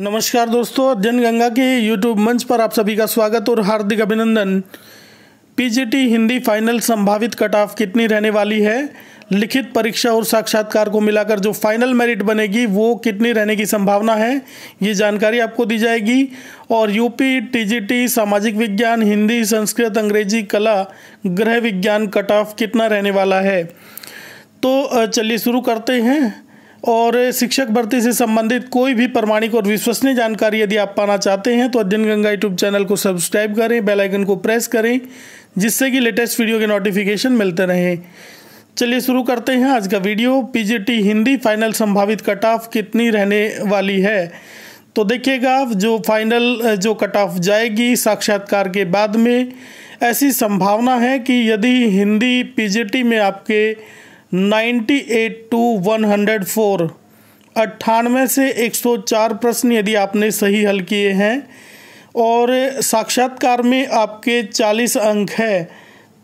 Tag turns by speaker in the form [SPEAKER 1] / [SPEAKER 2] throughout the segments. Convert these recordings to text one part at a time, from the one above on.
[SPEAKER 1] नमस्कार दोस्तों जनगंगा के यूट्यूब मंच पर आप सभी का स्वागत और हार्दिक अभिनंदन पी हिंदी फाइनल संभावित कट ऑफ कितनी रहने वाली है लिखित परीक्षा और साक्षात्कार को मिलाकर जो फाइनल मेरिट बनेगी वो कितनी रहने की संभावना है ये जानकारी आपको दी जाएगी और यूपी टीजीटी सामाजिक विज्ञान हिंदी संस्कृत अंग्रेजी कला गृह विज्ञान कट ऑफ कितना रहने वाला है तो चलिए शुरू करते हैं और शिक्षक भर्ती से संबंधित कोई भी प्रमाणिक और विश्वसनीय जानकारी यदि आप पाना चाहते हैं तो अध्ययन गंगा यूट्यूब चैनल को सब्सक्राइब करें बेल आइकन को प्रेस करें जिससे कि लेटेस्ट वीडियो के नोटिफिकेशन मिलते रहें चलिए शुरू करते हैं आज का वीडियो पीजीटी हिंदी फाइनल संभावित कट ऑफ कितनी रहने वाली है तो देखिएगा जो फाइनल जो कट ऑफ जाएगी साक्षात्कार के बाद में ऐसी संभावना है कि यदि हिंदी पीजीटी में आपके ninety eight to one hundred four अट्ठानवे से एक सौ चार प्रश्न यदि आपने सही हल किए हैं और साक्षात्कार में आपके चालीस अंक है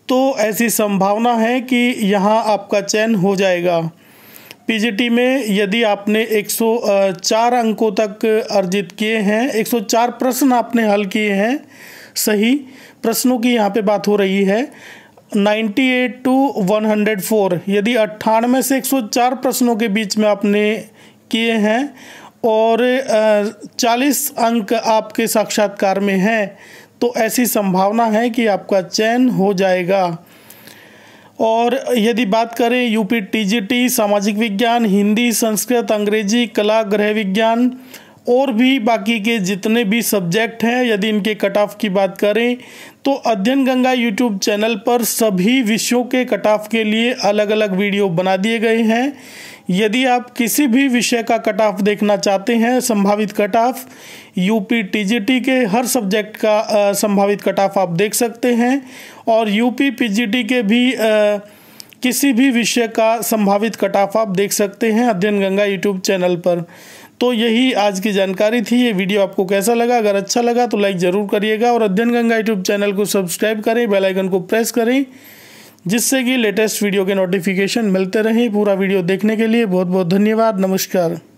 [SPEAKER 1] तो ऐसी संभावना है कि यहाँ आपका चयन हो जाएगा पीजीटी में यदि आपने 104 अंकों तक अर्जित किए हैं 104 प्रश्न आपने हल किए हैं सही प्रश्नों की यहाँ पे बात हो रही है 98 टू 104 यदि अट्ठानवे से 104 प्रश्नों के बीच में आपने किए हैं और 40 अंक आपके साक्षात्कार में हैं तो ऐसी संभावना है कि आपका चयन हो जाएगा और यदि बात करें यूपी टीजीटी सामाजिक विज्ञान हिंदी संस्कृत अंग्रेजी कला गृह विज्ञान और भी बाकी के जितने भी सब्जेक्ट हैं यदि इनके कट ऑफ की बात करें तो अध्ययन गंगा यूट्यूब चैनल पर सभी विषयों के कट ऑफ के लिए अलग अलग वीडियो बना दिए गए हैं यदि आप किसी भी विषय का कट ऑफ देखना चाहते हैं संभावित कट ऑफ यूपी टीजीटी के हर सब्जेक्ट का आ, संभावित कट ऑफ आप देख सकते हैं और यूपी पीजीटी के भी आ, किसी भी विषय का संभावित कट ऑफ आप देख सकते हैं अध्ययन गंगा यूट्यूब चैनल पर तो यही आज की जानकारी थी ये वीडियो आपको कैसा लगा अगर अच्छा लगा तो लाइक ज़रूर करिएगा और अध्ययन गंगा यूट्यूब चैनल को सब्सक्राइब करें बेल आइकन को प्रेस करें जिससे कि लेटेस्ट वीडियो के नोटिफिकेशन मिलते रहें पूरा वीडियो देखने के लिए बहुत बहुत धन्यवाद नमस्कार